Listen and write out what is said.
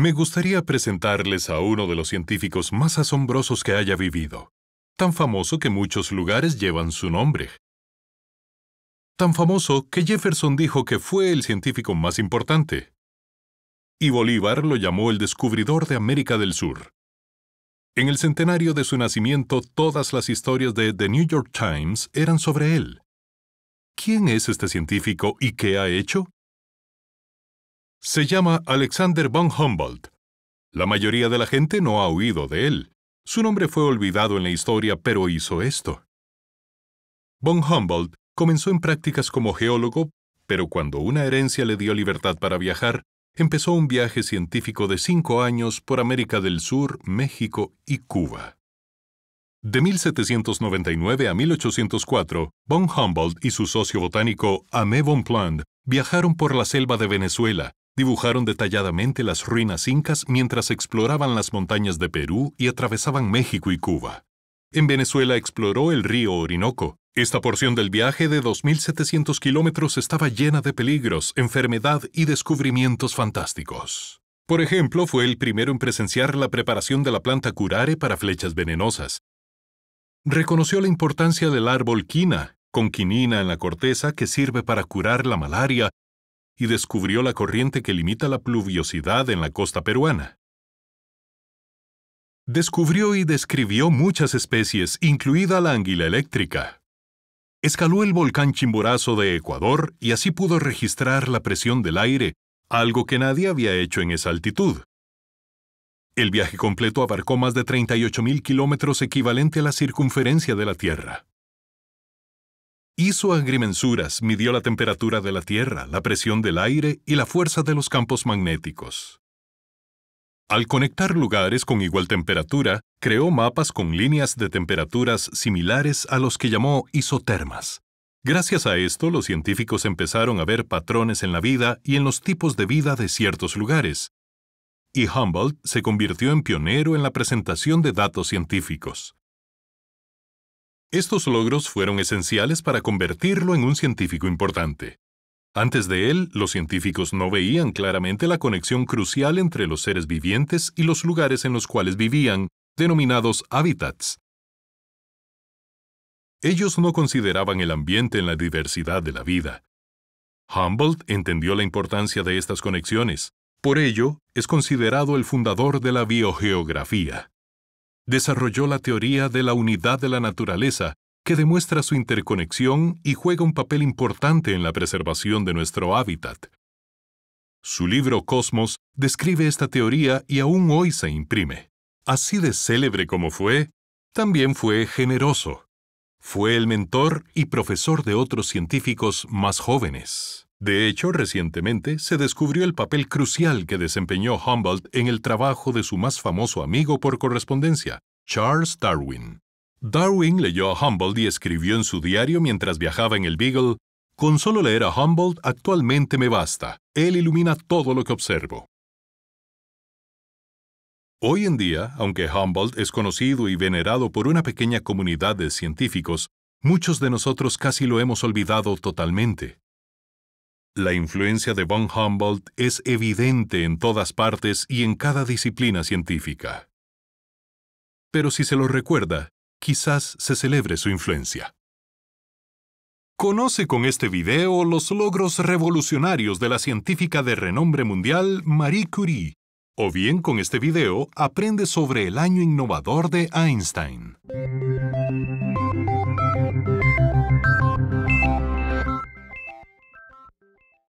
Me gustaría presentarles a uno de los científicos más asombrosos que haya vivido, tan famoso que muchos lugares llevan su nombre. Tan famoso que Jefferson dijo que fue el científico más importante. Y Bolívar lo llamó el descubridor de América del Sur. En el centenario de su nacimiento, todas las historias de The New York Times eran sobre él. ¿Quién es este científico y qué ha hecho? Se llama Alexander von Humboldt. La mayoría de la gente no ha oído de él. Su nombre fue olvidado en la historia, pero hizo esto. Von Humboldt comenzó en prácticas como geólogo, pero cuando una herencia le dio libertad para viajar, empezó un viaje científico de cinco años por América del Sur, México y Cuba. De 1799 a 1804, von Humboldt y su socio botánico Amé von viajaron por la selva de Venezuela, dibujaron detalladamente las ruinas incas mientras exploraban las montañas de Perú y atravesaban México y Cuba. En Venezuela exploró el río Orinoco. Esta porción del viaje de 2.700 kilómetros estaba llena de peligros, enfermedad y descubrimientos fantásticos. Por ejemplo, fue el primero en presenciar la preparación de la planta curare para flechas venenosas. Reconoció la importancia del árbol quina, con quinina en la corteza que sirve para curar la malaria y descubrió la corriente que limita la pluviosidad en la costa peruana. Descubrió y describió muchas especies, incluida la anguila eléctrica. Escaló el volcán Chimborazo de Ecuador y así pudo registrar la presión del aire, algo que nadie había hecho en esa altitud. El viaje completo abarcó más de 38.000 kilómetros equivalente a la circunferencia de la Tierra. Hizo agrimensuras, midió la temperatura de la Tierra, la presión del aire y la fuerza de los campos magnéticos. Al conectar lugares con igual temperatura, creó mapas con líneas de temperaturas similares a los que llamó isotermas. Gracias a esto, los científicos empezaron a ver patrones en la vida y en los tipos de vida de ciertos lugares. Y Humboldt se convirtió en pionero en la presentación de datos científicos. Estos logros fueron esenciales para convertirlo en un científico importante. Antes de él, los científicos no veían claramente la conexión crucial entre los seres vivientes y los lugares en los cuales vivían, denominados hábitats. Ellos no consideraban el ambiente en la diversidad de la vida. Humboldt entendió la importancia de estas conexiones. Por ello, es considerado el fundador de la biogeografía desarrolló la teoría de la unidad de la naturaleza, que demuestra su interconexión y juega un papel importante en la preservación de nuestro hábitat. Su libro Cosmos describe esta teoría y aún hoy se imprime. Así de célebre como fue, también fue generoso. Fue el mentor y profesor de otros científicos más jóvenes. De hecho, recientemente se descubrió el papel crucial que desempeñó Humboldt en el trabajo de su más famoso amigo por correspondencia, Charles Darwin. Darwin leyó a Humboldt y escribió en su diario mientras viajaba en el Beagle, Con solo leer a Humboldt actualmente me basta, él ilumina todo lo que observo. Hoy en día, aunque Humboldt es conocido y venerado por una pequeña comunidad de científicos, muchos de nosotros casi lo hemos olvidado totalmente. La influencia de von Humboldt es evidente en todas partes y en cada disciplina científica. Pero si se lo recuerda, quizás se celebre su influencia. Conoce con este video los logros revolucionarios de la científica de renombre mundial Marie Curie, o bien con este video aprende sobre el año innovador de Einstein.